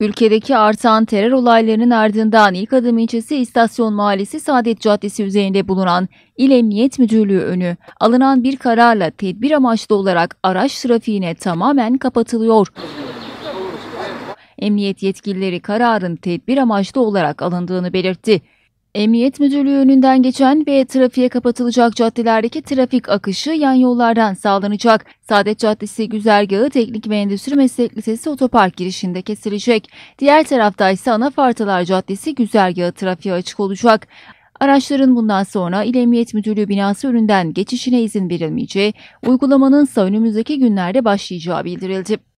Ülkedeki artan terör olaylarının ardından ilk adım ilçesi İstasyon Mahallesi Saadet Caddesi üzerinde bulunan İl Emniyet Müdürlüğü önü alınan bir kararla tedbir amaçlı olarak araç trafiğine tamamen kapatılıyor. Emniyet yetkilileri kararın tedbir amaçlı olarak alındığını belirtti. Emniyet Müdürlüğü önünden geçen ve trafiğe kapatılacak caddelerdeki trafik akışı yan yollardan sağlanacak. Saadet Caddesi güzergahı Teknik ve Endüstri Meslek Lisesi otopark girişinde kesilecek. Diğer tarafta ise Anafartalar Caddesi güzergahı trafiğe açık olacak. Araçların bundan sonra İl Emniyet Müdürlüğü binası önünden geçişine izin verilmeyeceği, uygulamanın ise önümüzdeki günlerde başlayacağı bildirildi.